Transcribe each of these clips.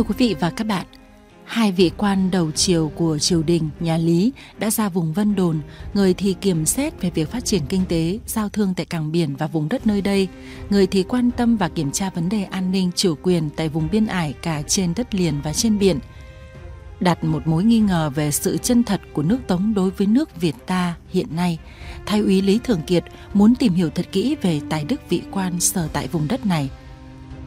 Thưa quý vị và các bạn, hai vị quan đầu triều của triều đình nhà Lý đã ra vùng Vân Đồn, người thì kiểm xét về việc phát triển kinh tế, giao thương tại cảng biển và vùng đất nơi đây, người thì quan tâm và kiểm tra vấn đề an ninh chủ quyền tại vùng biên ải cả trên đất liền và trên biển. Đặt một mối nghi ngờ về sự chân thật của nước Tống đối với nước Việt ta hiện nay, Thái úy Lý Thường Kiệt muốn tìm hiểu thật kỹ về tài đức vị quan sở tại vùng đất này –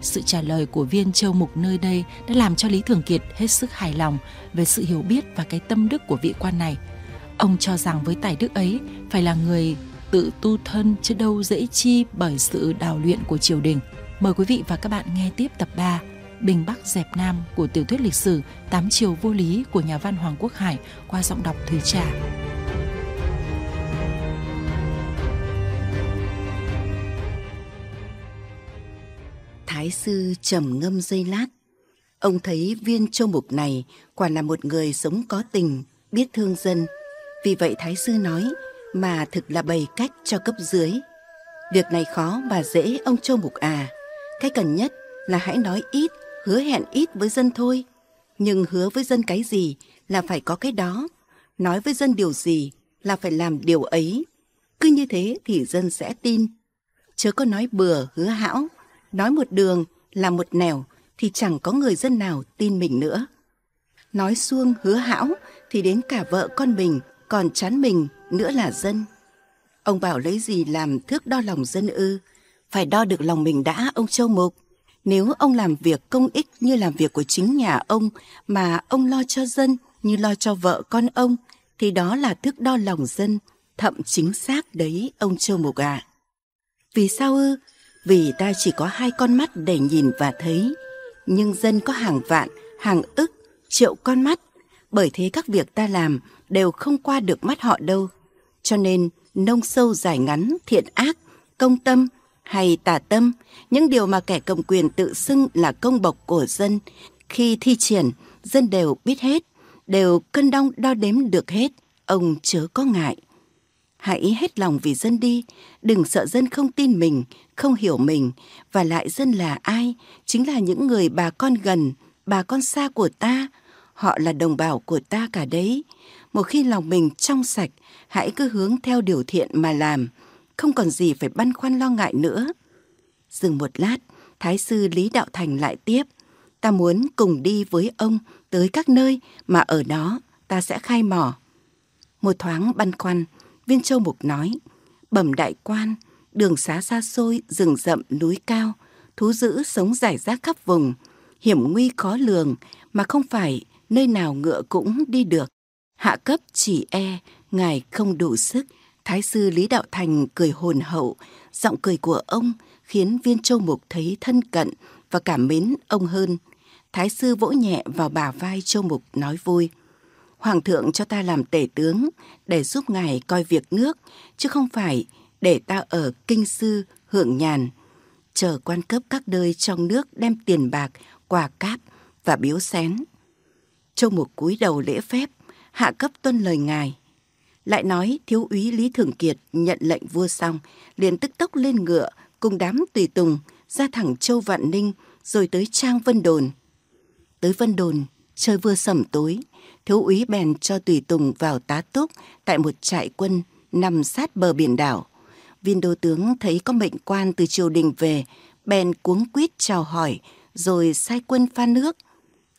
sự trả lời của viên châu mục nơi đây đã làm cho Lý Thường Kiệt hết sức hài lòng về sự hiểu biết và cái tâm đức của vị quan này. Ông cho rằng với tài đức ấy phải là người tự tu thân chứ đâu dễ chi bởi sự đào luyện của triều đình. Mời quý vị và các bạn nghe tiếp tập 3 Bình Bắc dẹp Nam của tiểu thuyết lịch sử Tám triều vô lý của nhà văn Hoàng Quốc Hải qua giọng đọc Thúy Trà. Thái sư trầm ngâm giây lát. Ông thấy viên châu mục này quả là một người sống có tình, biết thương dân. Vì vậy Thái sư nói mà thực là bày cách cho cấp dưới. Việc này khó và dễ ông châu mục à. Cái cần nhất là hãy nói ít, hứa hẹn ít với dân thôi. Nhưng hứa với dân cái gì là phải có cái đó. Nói với dân điều gì là phải làm điều ấy. Cứ như thế thì dân sẽ tin. Chớ có nói bừa hứa hão nói một đường là một nẻo thì chẳng có người dân nào tin mình nữa. Nói xuông hứa hão thì đến cả vợ con mình còn chán mình nữa là dân. Ông bảo lấy gì làm thước đo lòng dân ư? Phải đo được lòng mình đã ông Châu Mục. Nếu ông làm việc công ích như làm việc của chính nhà ông mà ông lo cho dân như lo cho vợ con ông thì đó là thước đo lòng dân, thậm chính xác đấy ông Châu Mục ạ. À. Vì sao ư? vì ta chỉ có hai con mắt để nhìn và thấy nhưng dân có hàng vạn hàng ức triệu con mắt bởi thế các việc ta làm đều không qua được mắt họ đâu cho nên nông sâu dài ngắn thiện ác công tâm hay tà tâm những điều mà kẻ cầm quyền tự xưng là công bộc của dân khi thi triển dân đều biết hết đều cân đong đo đếm được hết ông chớ có ngại hãy hết lòng vì dân đi đừng sợ dân không tin mình không hiểu mình và lại dân là ai chính là những người bà con gần bà con xa của ta họ là đồng bào của ta cả đấy một khi lòng mình trong sạch hãy cứ hướng theo điều thiện mà làm không còn gì phải băn khoăn lo ngại nữa dừng một lát thái sư lý đạo thành lại tiếp ta muốn cùng đi với ông tới các nơi mà ở đó ta sẽ khai mỏ một thoáng băn khoăn viên châu mục nói bẩm đại quan đường xá xa xôi, rừng rậm, núi cao, thú dữ sống rải rác khắp vùng, hiểm nguy khó lường mà không phải nơi nào ngựa cũng đi được. Hạ cấp chỉ e, ngài không đủ sức. Thái sư Lý Đạo Thành cười hồn hậu, giọng cười của ông khiến viên châu mục thấy thân cận và cảm mến ông hơn. Thái sư vỗ nhẹ vào bà vai châu mục nói vui. Hoàng thượng cho ta làm tể tướng để giúp ngài coi việc nước, chứ không phải để ta ở kinh sư hưởng nhàn, chờ quan cấp các nơi trong nước đem tiền bạc, quà cáp và biếu xén. Châu Mục cúi đầu lễ phép, hạ cấp tuân lời ngài. Lại nói thiếu úy Lý Thường Kiệt nhận lệnh vua xong, liền tức tốc lên ngựa cùng đám tùy tùng ra thẳng Châu Vạn Ninh rồi tới Trang Vân Đồn. Tới Vân Đồn, trời vừa sẩm tối, thiếu úy bèn cho tùy tùng vào tá túc tại một trại quân nằm sát bờ biển đảo. Viên đô tướng thấy có mệnh quan từ triều đình về, bèn cuống quýt chào hỏi, rồi sai quân pha nước.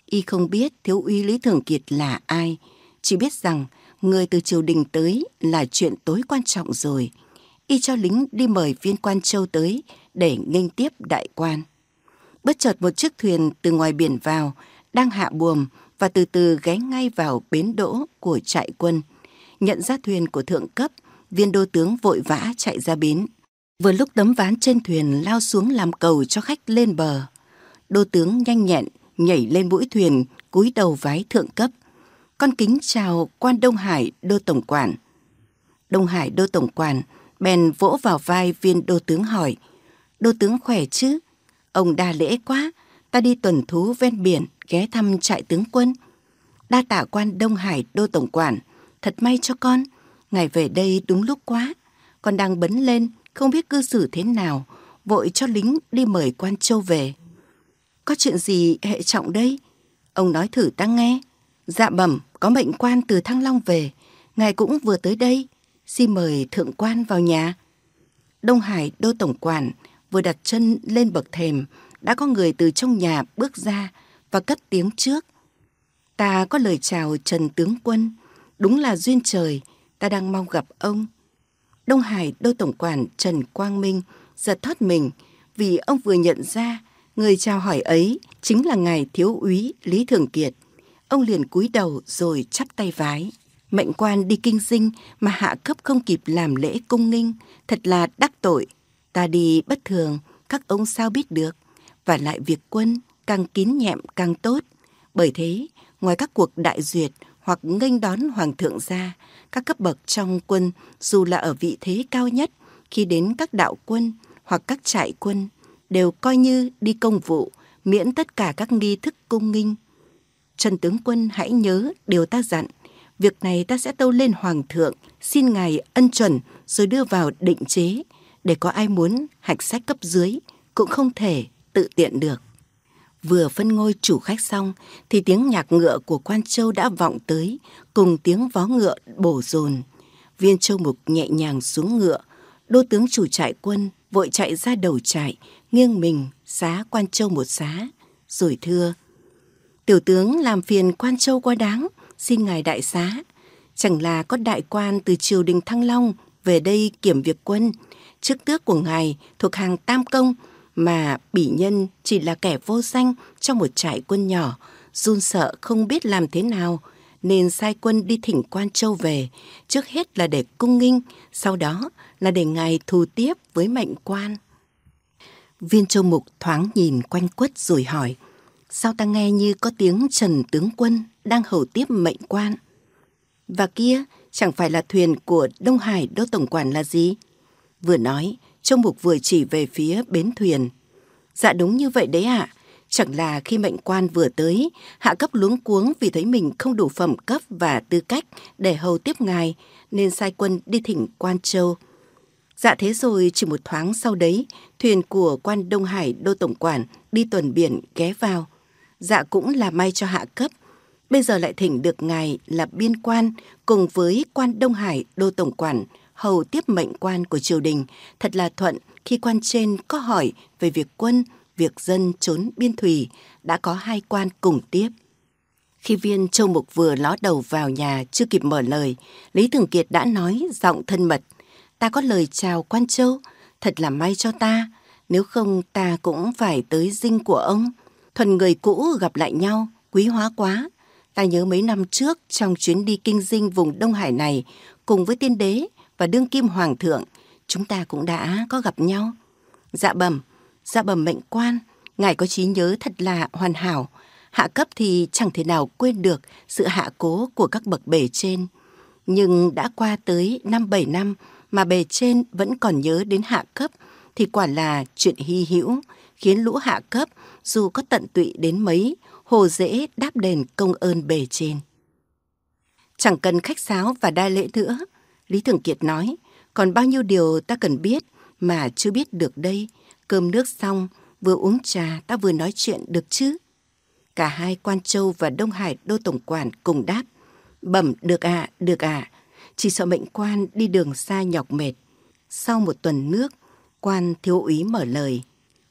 Y không biết thiếu úy Lý Thường Kiệt là ai, chỉ biết rằng người từ triều đình tới là chuyện tối quan trọng rồi. Y cho lính đi mời viên quan châu tới để nghênh tiếp đại quan. Bất chợt một chiếc thuyền từ ngoài biển vào, đang hạ buồm và từ từ ghé ngay vào bến đỗ của trại quân. Nhận ra thuyền của thượng cấp, viên đô tướng vội vã chạy ra bến. Vừa lúc tấm ván trên thuyền lao xuống làm cầu cho khách lên bờ. Đô tướng nhanh nhẹn nhảy lên mũi thuyền, cúi đầu vái thượng cấp. Con kính chào quan Đông Hải đô tổng quản. Đông Hải đô tổng quản bèn vỗ vào vai viên đô tướng hỏi. Đô tướng khỏe chứ? Ông đa lễ quá, ta đi tuần thú ven biển ghé thăm trại tướng quân. Đa tạ quan Đông Hải đô tổng quản, thật may cho con Ngài về đây đúng lúc quá, con đang bấn lên, không biết cư xử thế nào, vội cho lính đi mời quan châu về. Có chuyện gì hệ trọng đây? Ông nói thử ta nghe. Dạ bẩm, có mệnh quan từ Thăng Long về, ngài cũng vừa tới đây, xin mời thượng quan vào nhà. Đông Hải đô tổng quản vừa đặt chân lên bậc thềm, đã có người từ trong nhà bước ra và cất tiếng trước. Ta có lời chào Trần Tướng Quân, đúng là duyên trời, ta đang mong gặp ông. Đông Hải đô tổng quản Trần Quang Minh giật thoát mình vì ông vừa nhận ra người chào hỏi ấy chính là ngài thiếu úy Lý Thường Kiệt. Ông liền cúi đầu rồi chắp tay vái. Mệnh quan đi kinh sinh mà hạ cấp không kịp làm lễ cung nghinh, thật là đắc tội. Ta đi bất thường, các ông sao biết được. Và lại việc quân càng kín nhẹm càng tốt. Bởi thế, ngoài các cuộc đại duyệt hoặc nghênh đón hoàng thượng gia các cấp bậc trong quân dù là ở vị thế cao nhất khi đến các đạo quân hoặc các trại quân đều coi như đi công vụ, miễn tất cả các nghi thức cung nghinh. Trần tướng quân hãy nhớ điều ta dặn, việc này ta sẽ tâu lên hoàng thượng, xin ngài ân chuẩn rồi đưa vào định chế, để có ai muốn hạch sách cấp dưới cũng không thể tự tiện được. Vừa phân ngôi chủ khách xong thì tiếng nhạc ngựa của Quan Châu đã vọng tới cùng tiếng vó ngựa bổ dồn. Viên Châu Mục nhẹ nhàng xuống ngựa, đô tướng chủ trại quân vội chạy ra đầu trại, nghiêng mình xá Quan Châu một xá, rồi thưa. Tiểu tướng làm phiền Quan Châu quá đáng, xin ngài đại xá. Chẳng là có đại quan từ triều đình Thăng Long về đây kiểm việc quân, chức tước của ngài thuộc hàng tam công mà bỉ nhân chỉ là kẻ vô danh trong một trại quân nhỏ, run sợ không biết làm thế nào, nên sai quân đi thỉnh quan châu về, trước hết là để cung nghinh, sau đó là để ngài thù tiếp với mệnh quan. Viên châu mục thoáng nhìn quanh quất rồi hỏi, sao ta nghe như có tiếng trần tướng quân đang hầu tiếp mệnh quan? Và kia, chẳng phải là thuyền của Đông Hải Đô Tổng Quản là gì? Vừa nói, Trông Mục vừa chỉ về phía bến thuyền. Dạ đúng như vậy đấy ạ. Chẳng là khi mệnh quan vừa tới, hạ cấp luống cuống vì thấy mình không đủ phẩm cấp và tư cách để hầu tiếp ngài, nên sai quân đi thỉnh quan châu. Dạ thế rồi chỉ một thoáng sau đấy, thuyền của quan Đông Hải đô tổng quản đi tuần biển ghé vào. Dạ cũng là may cho hạ cấp. Bây giờ lại thỉnh được ngài là biên quan cùng với quan Đông Hải đô tổng quản hầu tiếp mệnh quan của triều đình, thật là thuận khi quan trên có hỏi về việc quân, việc dân trốn biên thủy, đã có hai quan cùng tiếp. Khi viên châu mục vừa ló đầu vào nhà chưa kịp mở lời, Lý Thường Kiệt đã nói giọng thân mật. Ta có lời chào quan châu, thật là may cho ta, nếu không ta cũng phải tới dinh của ông. Thuần người cũ gặp lại nhau, quý hóa quá. Ta nhớ mấy năm trước trong chuyến đi kinh dinh vùng Đông Hải này, cùng với tiên đế, và đương kim hoàng thượng, chúng ta cũng đã có gặp nhau. Dạ bẩm, dạ bẩm mệnh quan, ngài có trí nhớ thật là hoàn hảo. Hạ cấp thì chẳng thể nào quên được sự hạ cố của các bậc bề trên. Nhưng đã qua tới năm bảy năm mà bề trên vẫn còn nhớ đến hạ cấp thì quả là chuyện hy hữu, khiến lũ hạ cấp dù có tận tụy đến mấy, hồ dễ đáp đền công ơn bề trên. Chẳng cần khách sáo và đa lễ nữa, Lý Thường Kiệt nói, còn bao nhiêu điều ta cần biết mà chưa biết được đây. Cơm nước xong, vừa uống trà ta vừa nói chuyện được chứ. Cả hai Quan Châu và Đông Hải Đô Tổng Quản cùng đáp. Bẩm được ạ, à, được ạ. À. Chỉ sợ mệnh quan đi đường xa nhọc mệt. Sau một tuần nước, quan thiếu úy mở lời.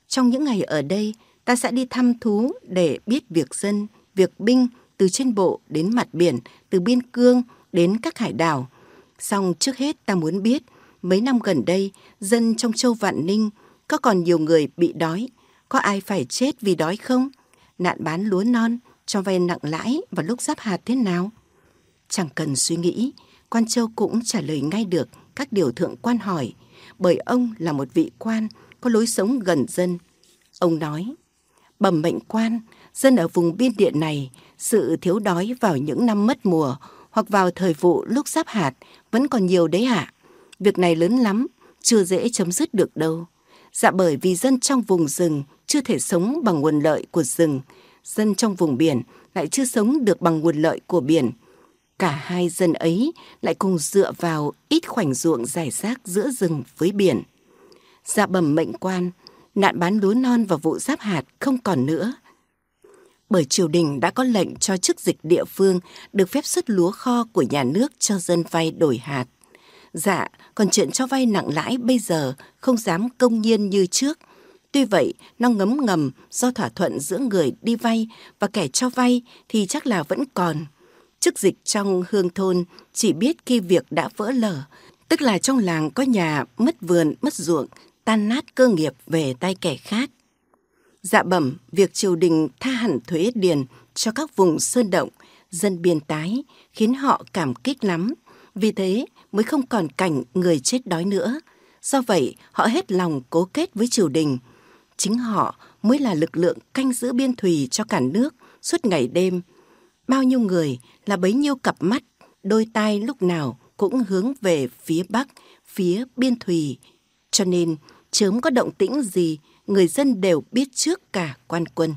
Trong những ngày ở đây, ta sẽ đi thăm thú để biết việc dân, việc binh từ trên bộ đến mặt biển, từ biên cương đến các hải đảo, Song trước hết ta muốn biết mấy năm gần đây dân trong châu Vạn Ninh có còn nhiều người bị đói, có ai phải chết vì đói không? Nạn bán lúa non, cho vay nặng lãi và lúc giáp hạt thế nào? Chẳng cần suy nghĩ, quan châu cũng trả lời ngay được các điều thượng quan hỏi, bởi ông là một vị quan có lối sống gần dân. Ông nói, bẩm mệnh quan, dân ở vùng biên địa này, sự thiếu đói vào những năm mất mùa hoặc vào thời vụ lúc giáp hạt vẫn còn nhiều đấy ạ. Việc này lớn lắm, chưa dễ chấm dứt được đâu. Dạ bởi vì dân trong vùng rừng chưa thể sống bằng nguồn lợi của rừng, dân trong vùng biển lại chưa sống được bằng nguồn lợi của biển. Cả hai dân ấy lại cùng dựa vào ít khoảnh ruộng giải rác giữa rừng với biển. Dạ bẩm mệnh quan, nạn bán lúa non vào vụ giáp hạt không còn nữa bởi triều đình đã có lệnh cho chức dịch địa phương được phép xuất lúa kho của nhà nước cho dân vay đổi hạt. Dạ, còn chuyện cho vay nặng lãi bây giờ không dám công nhiên như trước. Tuy vậy, nó ngấm ngầm do thỏa thuận giữa người đi vay và kẻ cho vay thì chắc là vẫn còn. Chức dịch trong hương thôn chỉ biết khi việc đã vỡ lở, tức là trong làng có nhà mất vườn, mất ruộng, tan nát cơ nghiệp về tay kẻ khác. Dạ bẩm, việc triều đình tha hẳn thuế điền cho các vùng sơn động, dân biên tái khiến họ cảm kích lắm. Vì thế mới không còn cảnh người chết đói nữa. Do vậy, họ hết lòng cố kết với triều đình. Chính họ mới là lực lượng canh giữ biên thùy cho cả nước suốt ngày đêm. Bao nhiêu người là bấy nhiêu cặp mắt, đôi tai lúc nào cũng hướng về phía Bắc, phía biên thùy. Cho nên, chớm có động tĩnh gì người dân đều biết trước cả quan quân.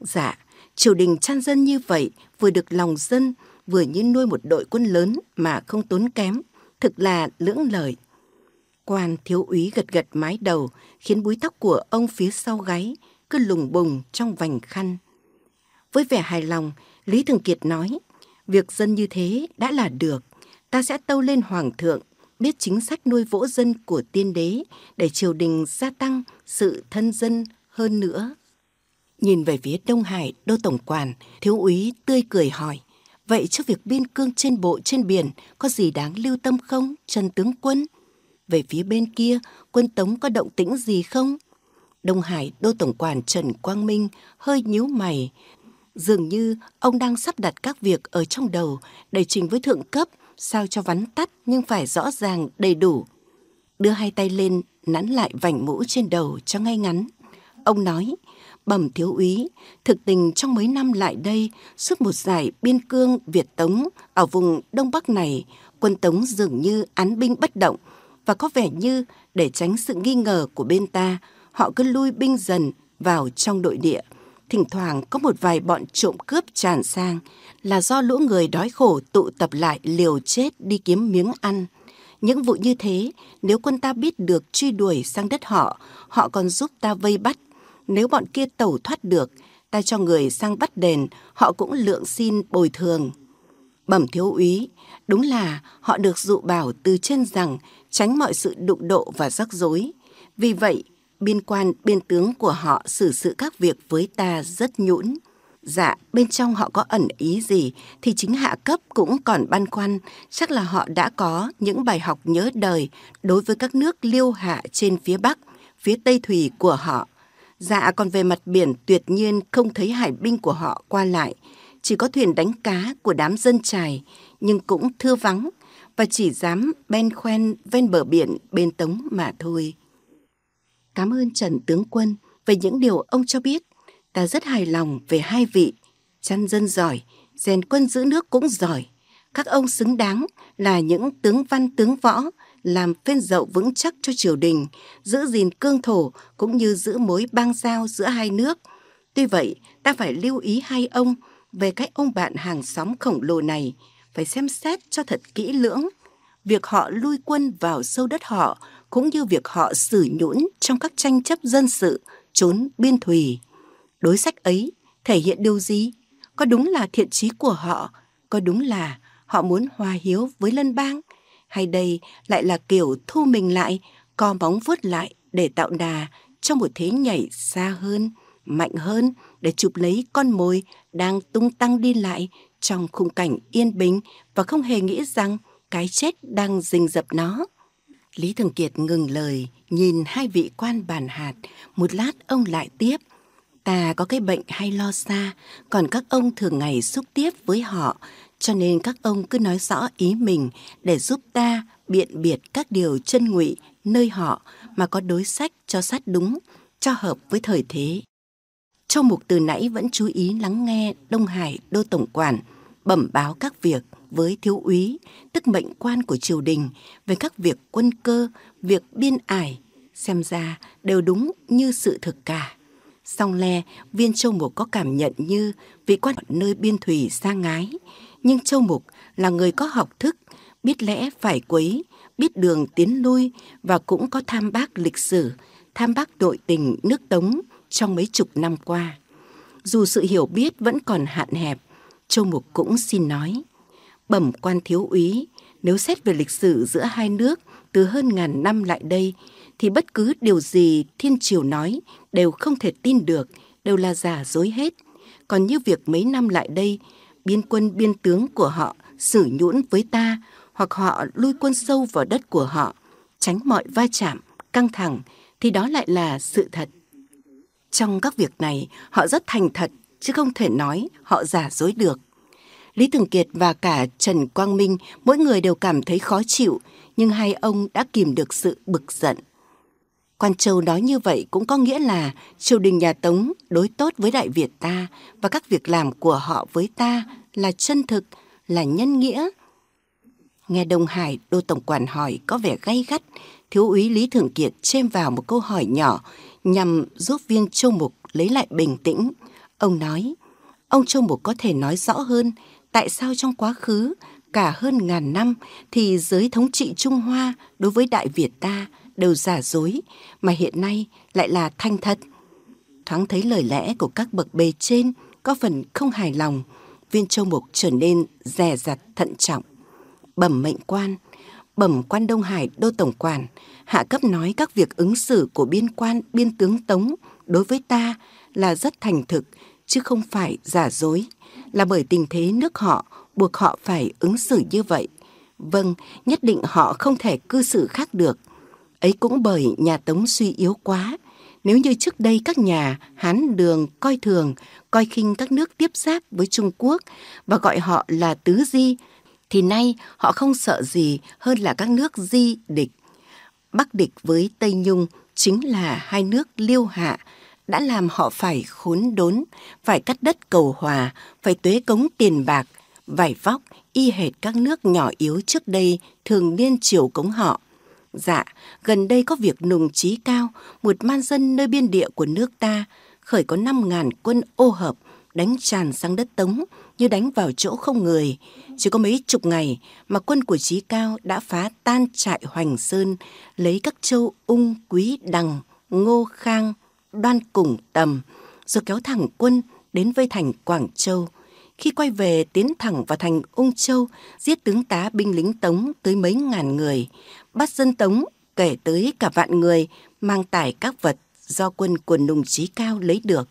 Dạ, triều đình chăn dân như vậy vừa được lòng dân, vừa như nuôi một đội quân lớn mà không tốn kém, thực là lưỡng lợi. Quan thiếu úy gật gật mái đầu, khiến búi tóc của ông phía sau gáy cứ lùng bùng trong vành khăn. Với vẻ hài lòng, Lý Thường Kiệt nói, việc dân như thế đã là được, ta sẽ tâu lên Hoàng thượng biết chính sách nuôi vỗ dân của tiên đế để triều đình gia tăng sự thân dân hơn nữa. Nhìn về phía Đông Hải, đô tổng quản, thiếu úy tươi cười hỏi, vậy cho việc biên cương trên bộ trên biển có gì đáng lưu tâm không, Trần Tướng Quân? Về phía bên kia, quân Tống có động tĩnh gì không? Đông Hải, đô tổng quản Trần Quang Minh hơi nhíu mày. Dường như ông đang sắp đặt các việc ở trong đầu để trình với thượng cấp sao cho vắn tắt nhưng phải rõ ràng đầy đủ. Đưa hai tay lên, nắn lại vành mũ trên đầu cho ngay ngắn. Ông nói, bẩm thiếu úy, thực tình trong mấy năm lại đây, suốt một giải biên cương Việt Tống ở vùng Đông Bắc này, quân Tống dường như án binh bất động và có vẻ như để tránh sự nghi ngờ của bên ta, họ cứ lui binh dần vào trong nội địa thỉnh thoảng có một vài bọn trộm cướp tràn sang là do lũ người đói khổ tụ tập lại liều chết đi kiếm miếng ăn. Những vụ như thế, nếu quân ta biết được truy đuổi sang đất họ, họ còn giúp ta vây bắt. Nếu bọn kia tẩu thoát được, ta cho người sang bắt đền, họ cũng lượng xin bồi thường. Bẩm thiếu úy, đúng là họ được dụ bảo từ trên rằng tránh mọi sự đụng độ và rắc rối. Vì vậy, biên quan biên tướng của họ xử sự các việc với ta rất nhũn dạ bên trong họ có ẩn ý gì thì chính hạ cấp cũng còn băn khoăn chắc là họ đã có những bài học nhớ đời đối với các nước liêu hạ trên phía bắc phía tây thủy của họ dạ còn về mặt biển tuyệt nhiên không thấy hải binh của họ qua lại chỉ có thuyền đánh cá của đám dân trài nhưng cũng thưa vắng và chỉ dám ben khoen ven bờ biển bên tống mà thôi cảm ơn Trần Tướng Quân về những điều ông cho biết. Ta rất hài lòng về hai vị. Chăn dân giỏi, rèn quân giữ nước cũng giỏi. Các ông xứng đáng là những tướng văn tướng võ, làm phên dậu vững chắc cho triều đình, giữ gìn cương thổ cũng như giữ mối bang giao giữa hai nước. Tuy vậy, ta phải lưu ý hai ông về cách ông bạn hàng xóm khổng lồ này, phải xem xét cho thật kỹ lưỡng. Việc họ lui quân vào sâu đất họ cũng như việc họ xử nhũn trong các tranh chấp dân sự trốn biên thùy. Đối sách ấy thể hiện điều gì? Có đúng là thiện trí của họ? Có đúng là họ muốn hòa hiếu với lân bang? Hay đây lại là kiểu thu mình lại, co bóng vuốt lại để tạo đà trong một thế nhảy xa hơn, mạnh hơn để chụp lấy con mồi đang tung tăng đi lại trong khung cảnh yên bình và không hề nghĩ rằng cái chết đang rình rập nó. Lý Thường Kiệt ngừng lời, nhìn hai vị quan bàn hạt, một lát ông lại tiếp. Ta có cái bệnh hay lo xa, còn các ông thường ngày xúc tiếp với họ, cho nên các ông cứ nói rõ ý mình để giúp ta biện biệt các điều chân ngụy nơi họ mà có đối sách cho sát đúng, cho hợp với thời thế. Châu Mục từ nãy vẫn chú ý lắng nghe Đông Hải Đô Tổng Quản bẩm báo các việc với thiếu úy, tức mệnh quan của triều đình về các việc quân cơ, việc biên ải, xem ra đều đúng như sự thực cả. Song le, viên châu mục có cảm nhận như vị quan nơi biên thủy xa ngái, nhưng châu mục là người có học thức, biết lẽ phải quấy, biết đường tiến lui và cũng có tham bác lịch sử, tham bác đội tình nước Tống trong mấy chục năm qua. Dù sự hiểu biết vẫn còn hạn hẹp, Châu Mục cũng xin nói bẩm quan thiếu úy, nếu xét về lịch sử giữa hai nước từ hơn ngàn năm lại đây, thì bất cứ điều gì Thiên Triều nói đều không thể tin được, đều là giả dối hết. Còn như việc mấy năm lại đây, biên quân biên tướng của họ xử nhũn với ta hoặc họ lui quân sâu vào đất của họ, tránh mọi va chạm, căng thẳng, thì đó lại là sự thật. Trong các việc này, họ rất thành thật, chứ không thể nói họ giả dối được. Lý Thường Kiệt và cả Trần Quang Minh mỗi người đều cảm thấy khó chịu, nhưng hai ông đã kìm được sự bực giận. Quan Châu nói như vậy cũng có nghĩa là triều đình nhà Tống đối tốt với Đại Việt ta và các việc làm của họ với ta là chân thực, là nhân nghĩa. Nghe Đông Hải, Đô Tổng Quản hỏi có vẻ gay gắt, Thiếu úy Lý Thường Kiệt chêm vào một câu hỏi nhỏ nhằm giúp viên Châu Mục lấy lại bình tĩnh. Ông nói, ông Châu Mục có thể nói rõ hơn tại sao trong quá khứ cả hơn ngàn năm thì giới thống trị Trung Hoa đối với Đại Việt ta đều giả dối mà hiện nay lại là thanh thật. Thoáng thấy lời lẽ của các bậc bề trên có phần không hài lòng, viên châu mục trở nên dè dặt thận trọng. Bẩm mệnh quan, bẩm quan Đông Hải đô tổng quản, hạ cấp nói các việc ứng xử của biên quan biên tướng Tống đối với ta là rất thành thực chứ không phải giả dối là bởi tình thế nước họ buộc họ phải ứng xử như vậy. Vâng, nhất định họ không thể cư xử khác được. Ấy cũng bởi nhà Tống suy yếu quá. Nếu như trước đây các nhà Hán Đường coi thường, coi khinh các nước tiếp giáp với Trung Quốc và gọi họ là tứ di, thì nay họ không sợ gì hơn là các nước di địch. Bắc địch với Tây Nhung chính là hai nước liêu hạ, đã làm họ phải khốn đốn, phải cắt đất cầu hòa, phải tuế cống tiền bạc, vải vóc y hệt các nước nhỏ yếu trước đây thường liên triều cống họ. Dạ, gần đây có việc nùng trí cao, một man dân nơi biên địa của nước ta, khởi có 5.000 quân ô hợp, đánh tràn sang đất Tống như đánh vào chỗ không người. Chỉ có mấy chục ngày mà quân của Trí Cao đã phá tan trại Hoành Sơn, lấy các châu Ung, Quý, Đằng, Ngô Khang, đoan cùng tầm, rồi kéo thẳng quân đến vây thành Quảng Châu. Khi quay về tiến thẳng vào thành Ung Châu, giết tướng tá binh lính Tống tới mấy ngàn người, bắt dân Tống kể tới cả vạn người mang tải các vật do quân của nùng trí cao lấy được.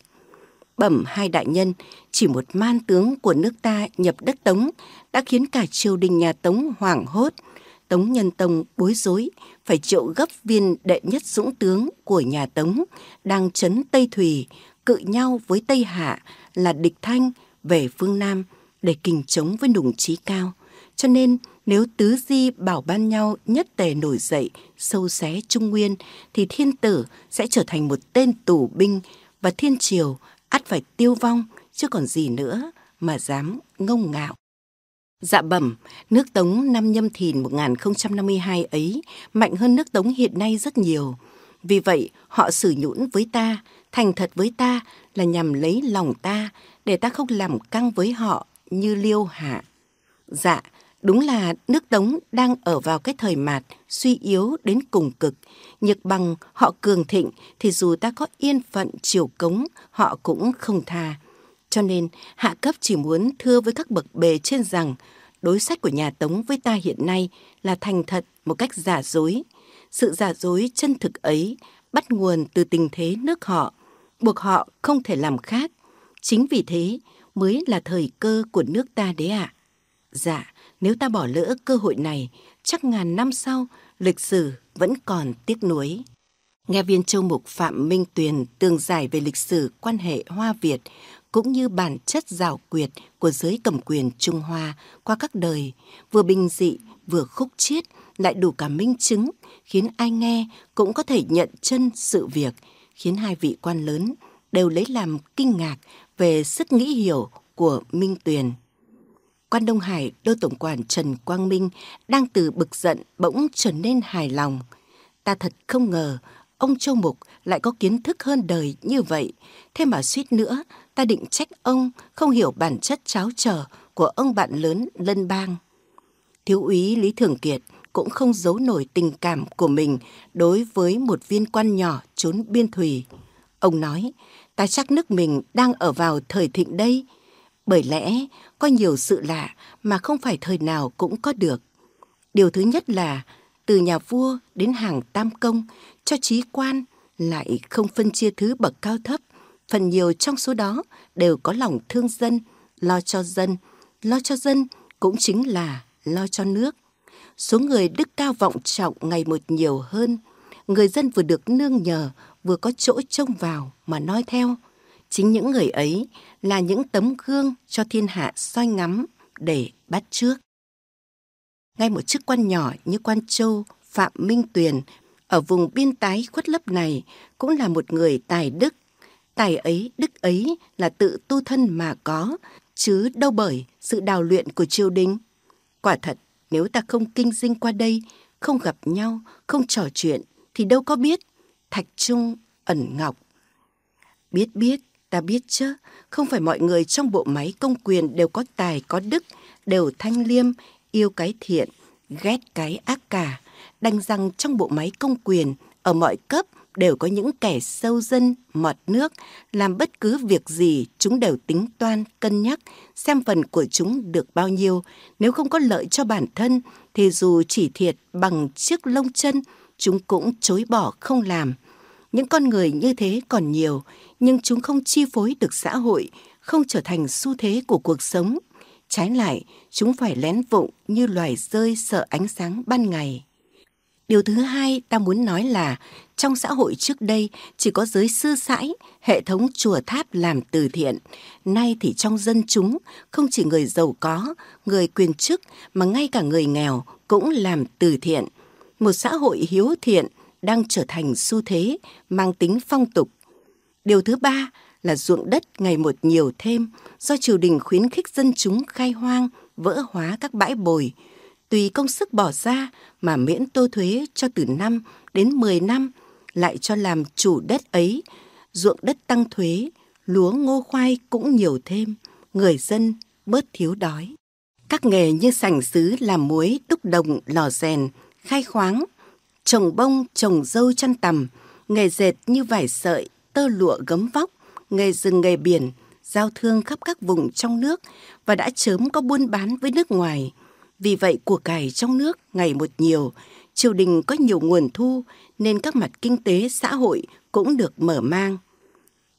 Bẩm hai đại nhân, chỉ một man tướng của nước ta nhập đất Tống đã khiến cả triều đình nhà Tống hoảng hốt – Tống Nhân Tông bối rối phải triệu gấp viên đệ nhất dũng tướng của nhà Tống đang chấn Tây Thủy cự nhau với Tây Hạ là địch thanh về phương Nam để kình chống với nùng trí cao. Cho nên nếu tứ di bảo ban nhau nhất tề nổi dậy sâu xé Trung Nguyên thì thiên tử sẽ trở thành một tên tù binh và thiên triều ắt phải tiêu vong chứ còn gì nữa mà dám ngông ngạo. Dạ bẩm, nước Tống năm nhâm thìn 1052 ấy mạnh hơn nước Tống hiện nay rất nhiều. Vì vậy, họ xử nhũn với ta, thành thật với ta là nhằm lấy lòng ta để ta không làm căng với họ như liêu hạ. Dạ, đúng là nước Tống đang ở vào cái thời mạt suy yếu đến cùng cực. Nhược bằng họ cường thịnh thì dù ta có yên phận chiều cống họ cũng không tha. Cho nên, hạ cấp chỉ muốn thưa với các bậc bề trên rằng đối sách của nhà Tống với ta hiện nay là thành thật một cách giả dối. Sự giả dối chân thực ấy bắt nguồn từ tình thế nước họ, buộc họ không thể làm khác. Chính vì thế mới là thời cơ của nước ta đấy ạ. À. Dạ, nếu ta bỏ lỡ cơ hội này, chắc ngàn năm sau lịch sử vẫn còn tiếc nuối. Nghe viên châu mục Phạm Minh Tuyền tường giải về lịch sử quan hệ Hoa Việt cũng như bản chất rào quyệt của giới cầm quyền Trung Hoa qua các đời, vừa bình dị, vừa khúc chiết, lại đủ cả minh chứng, khiến ai nghe cũng có thể nhận chân sự việc, khiến hai vị quan lớn đều lấy làm kinh ngạc về sức nghĩ hiểu của Minh Tuyền. Quan Đông Hải, đô tổng quản Trần Quang Minh đang từ bực giận bỗng trở nên hài lòng. Ta thật không ngờ ông Châu Mục lại có kiến thức hơn đời như vậy, thêm mà suýt nữa ta định trách ông không hiểu bản chất cháo trở của ông bạn lớn lân bang. Thiếu úy Lý Thường Kiệt cũng không giấu nổi tình cảm của mình đối với một viên quan nhỏ trốn biên thùy. Ông nói, ta chắc nước mình đang ở vào thời thịnh đây. Bởi lẽ, có nhiều sự lạ mà không phải thời nào cũng có được. Điều thứ nhất là, từ nhà vua đến hàng tam công, cho trí quan lại không phân chia thứ bậc cao thấp phần nhiều trong số đó đều có lòng thương dân, lo cho dân. Lo cho dân cũng chính là lo cho nước. Số người đức cao vọng trọng ngày một nhiều hơn. Người dân vừa được nương nhờ, vừa có chỗ trông vào mà nói theo. Chính những người ấy là những tấm gương cho thiên hạ soi ngắm để bắt trước. Ngay một chức quan nhỏ như quan châu Phạm Minh Tuyền ở vùng biên tái khuất lấp này cũng là một người tài đức tài ấy, đức ấy là tự tu thân mà có, chứ đâu bởi sự đào luyện của triều đình. Quả thật, nếu ta không kinh dinh qua đây, không gặp nhau, không trò chuyện, thì đâu có biết. Thạch Trung, ẩn ngọc. Biết biết, ta biết chứ, không phải mọi người trong bộ máy công quyền đều có tài, có đức, đều thanh liêm, yêu cái thiện, ghét cái ác cả. Đành rằng trong bộ máy công quyền, ở mọi cấp đều có những kẻ sâu dân, mọt nước, làm bất cứ việc gì chúng đều tính toan, cân nhắc, xem phần của chúng được bao nhiêu. Nếu không có lợi cho bản thân, thì dù chỉ thiệt bằng chiếc lông chân, chúng cũng chối bỏ không làm. Những con người như thế còn nhiều, nhưng chúng không chi phối được xã hội, không trở thành xu thế của cuộc sống. Trái lại, chúng phải lén vụng như loài rơi sợ ánh sáng ban ngày. Điều thứ hai ta muốn nói là trong xã hội trước đây chỉ có giới sư sãi, hệ thống chùa tháp làm từ thiện. Nay thì trong dân chúng, không chỉ người giàu có, người quyền chức mà ngay cả người nghèo cũng làm từ thiện. Một xã hội hiếu thiện đang trở thành xu thế mang tính phong tục. Điều thứ ba là ruộng đất ngày một nhiều thêm do triều đình khuyến khích dân chúng khai hoang, vỡ hóa các bãi bồi, tùy công sức bỏ ra mà miễn tô thuế cho từ 5 đến 10 năm, lại cho làm chủ đất ấy, ruộng đất tăng thuế, lúa ngô khoai cũng nhiều thêm, người dân bớt thiếu đói. Các nghề như sành sứ làm muối, đúc đồng, lò rèn, khai khoáng, trồng bông, trồng dâu chăn tầm, nghề dệt như vải sợi, tơ lụa gấm vóc, nghề rừng nghề biển, giao thương khắp các vùng trong nước và đã chớm có buôn bán với nước ngoài – vì vậy của cải trong nước ngày một nhiều, triều đình có nhiều nguồn thu nên các mặt kinh tế xã hội cũng được mở mang.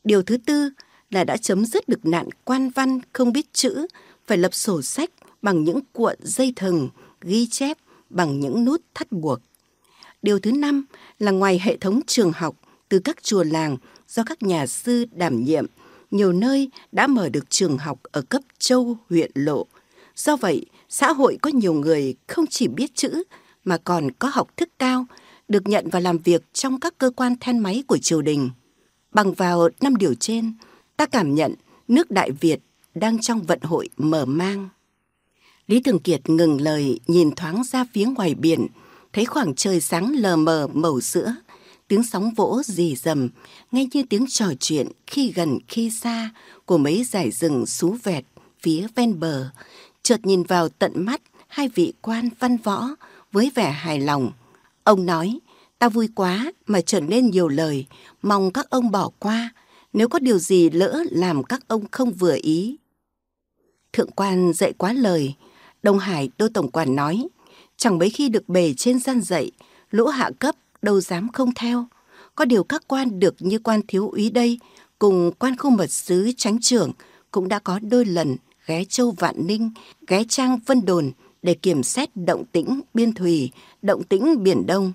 Điều thứ tư là đã chấm dứt được nạn quan văn không biết chữ, phải lập sổ sách bằng những cuộn dây thừng, ghi chép bằng những nút thắt buộc. Điều thứ năm là ngoài hệ thống trường học từ các chùa làng do các nhà sư đảm nhiệm, nhiều nơi đã mở được trường học ở cấp châu huyện lộ. Do vậy, xã hội có nhiều người không chỉ biết chữ mà còn có học thức cao, được nhận và làm việc trong các cơ quan then máy của triều đình. Bằng vào năm điều trên, ta cảm nhận nước Đại Việt đang trong vận hội mở mang. Lý Thường Kiệt ngừng lời nhìn thoáng ra phía ngoài biển, thấy khoảng trời sáng lờ mờ màu sữa, tiếng sóng vỗ rì rầm, nghe như tiếng trò chuyện khi gần khi xa của mấy dải rừng xú vẹt phía ven bờ, chợt nhìn vào tận mắt hai vị quan văn võ với vẻ hài lòng. Ông nói, ta vui quá mà trở nên nhiều lời, mong các ông bỏ qua nếu có điều gì lỡ làm các ông không vừa ý. Thượng quan dạy quá lời, Đông Hải đô tổng quản nói, chẳng mấy khi được bề trên gian dạy, lũ hạ cấp đâu dám không theo. Có điều các quan được như quan thiếu úy đây, cùng quan khu mật sứ tránh trưởng cũng đã có đôi lần ghé Châu Vạn Ninh, ghé Trang Vân Đồn để kiểm xét động tĩnh biên thủy, động tĩnh biển Đông.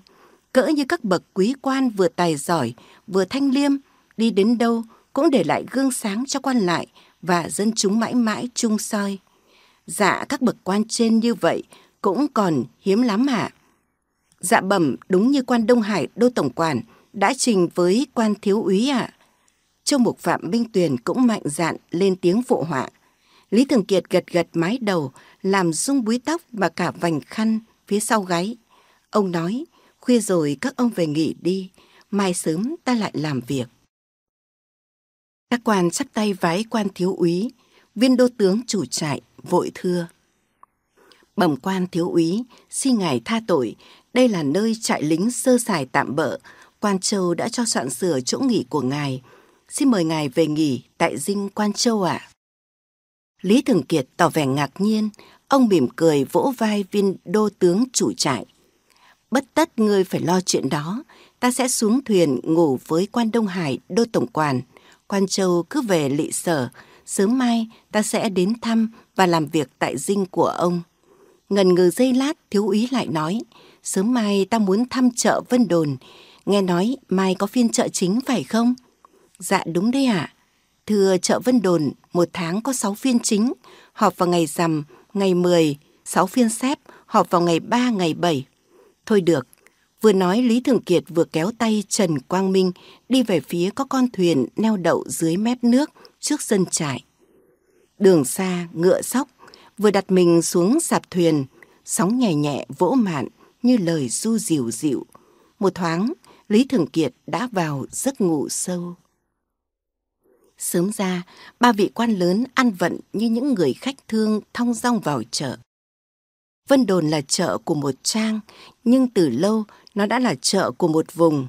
Cỡ như các bậc quý quan vừa tài giỏi, vừa thanh liêm, đi đến đâu cũng để lại gương sáng cho quan lại và dân chúng mãi mãi chung soi. Dạ các bậc quan trên như vậy cũng còn hiếm lắm hả? Dạ bẩm đúng như quan Đông Hải đô tổng quản đã trình với quan thiếu úy ạ. À. Châu Mục Phạm Minh Tuyền cũng mạnh dạn lên tiếng phụ họa Lý Thường Kiệt gật gật mái đầu, làm rung búi tóc và cả vành khăn phía sau gáy. Ông nói, khuya rồi các ông về nghỉ đi, mai sớm ta lại làm việc. Các quan chắp tay vái quan thiếu úy, viên đô tướng chủ trại vội thưa. Bẩm quan thiếu úy, xin ngài tha tội, đây là nơi trại lính sơ sài tạm bỡ, quan châu đã cho soạn sửa chỗ nghỉ của ngài. Xin mời ngài về nghỉ tại dinh quan châu ạ. À. Lý Thường Kiệt tỏ vẻ ngạc nhiên, ông mỉm cười vỗ vai viên đô tướng chủ trại. Bất tất ngươi phải lo chuyện đó, ta sẽ xuống thuyền ngủ với quan Đông Hải đô tổng quản. Quan Châu cứ về lị sở, sớm mai ta sẽ đến thăm và làm việc tại dinh của ông. Ngần ngừ giây lát, thiếu úy lại nói, sớm mai ta muốn thăm chợ Vân Đồn, nghe nói mai có phiên chợ chính phải không? Dạ đúng đấy ạ, à. Thưa chợ Vân Đồn, một tháng có 6 phiên chính, họp vào ngày rằm, ngày 10, 6 phiên xếp, họp vào ngày 3, ngày 7. Thôi được, vừa nói Lý Thường Kiệt vừa kéo tay Trần Quang Minh đi về phía có con thuyền neo đậu dưới mép nước trước sân trại. Đường xa, ngựa sóc, vừa đặt mình xuống sạp thuyền, sóng nhẹ nhẹ vỗ mạn như lời du dịu dịu. Một thoáng, Lý Thường Kiệt đã vào giấc ngủ sâu. Sớm ra, ba vị quan lớn ăn vận như những người khách thương thong dong vào chợ. Vân Đồn là chợ của một trang, nhưng từ lâu nó đã là chợ của một vùng.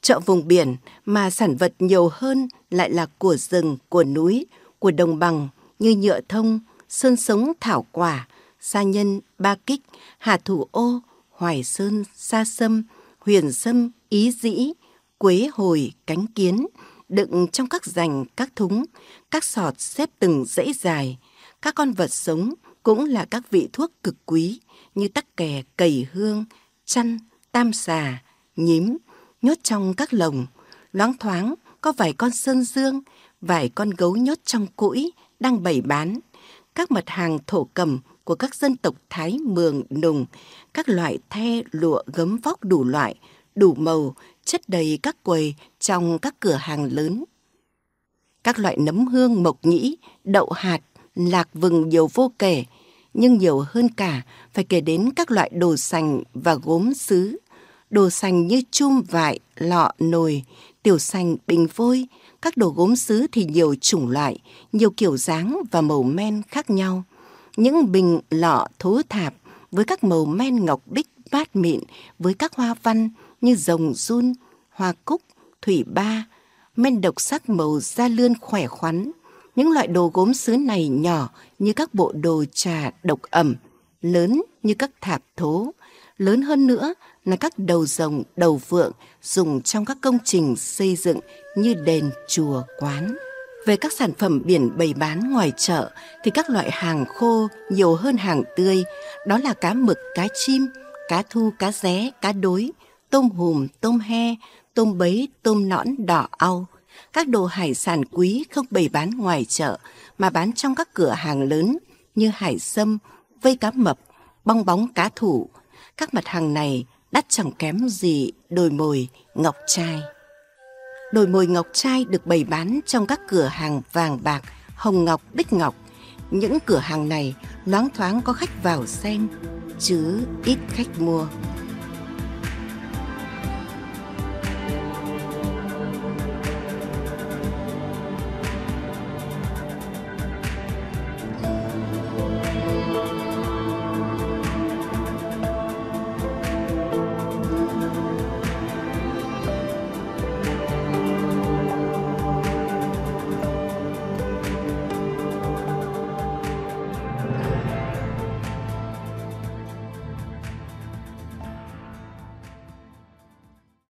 Chợ vùng biển mà sản vật nhiều hơn lại là của rừng, của núi, của đồng bằng như nhựa thông, sơn sống thảo quả, sa nhân, ba kích, hà thủ ô, hoài sơn, sa sâm, huyền sâm, ý dĩ, quế hồi, cánh kiến – đựng trong các rành, các thúng, các sọt xếp từng dãy dài. Các con vật sống cũng là các vị thuốc cực quý như tắc kè, cầy hương, chăn, tam xà, nhím, nhốt trong các lồng. Loáng thoáng có vài con sơn dương, vài con gấu nhốt trong cũi đang bày bán. Các mặt hàng thổ cầm của các dân tộc Thái, Mường, Nùng, các loại the, lụa, gấm vóc đủ loại, đủ màu chất đầy các quầy trong các cửa hàng lớn. Các loại nấm hương mộc nhĩ, đậu hạt, lạc vừng nhiều vô kể, nhưng nhiều hơn cả phải kể đến các loại đồ sành và gốm xứ. Đồ sành như chum vại, lọ, nồi, tiểu sành, bình vôi, các đồ gốm xứ thì nhiều chủng loại, nhiều kiểu dáng và màu men khác nhau. Những bình lọ thố thạp với các màu men ngọc bích bát mịn với các hoa văn, như rồng run, hoa cúc, thủy ba, men độc sắc màu da lươn khỏe khoắn. Những loại đồ gốm sứ này nhỏ như các bộ đồ trà độc ẩm, lớn như các thạp thố, lớn hơn nữa là các đầu rồng, đầu vượng dùng trong các công trình xây dựng như đền, chùa, quán. Về các sản phẩm biển bày bán ngoài chợ thì các loại hàng khô nhiều hơn hàng tươi, đó là cá mực, cá chim, cá thu, cá ré, cá đối, tôm hùm, tôm he, tôm bấy, tôm nõn, đỏ au. Các đồ hải sản quý không bày bán ngoài chợ mà bán trong các cửa hàng lớn như hải sâm, vây cá mập, bong bóng cá thủ. Các mặt hàng này đắt chẳng kém gì đồi mồi, ngọc trai. Đồi mồi ngọc trai được bày bán trong các cửa hàng vàng bạc, hồng ngọc, bích ngọc. Những cửa hàng này loáng thoáng có khách vào xem, chứ ít khách mua.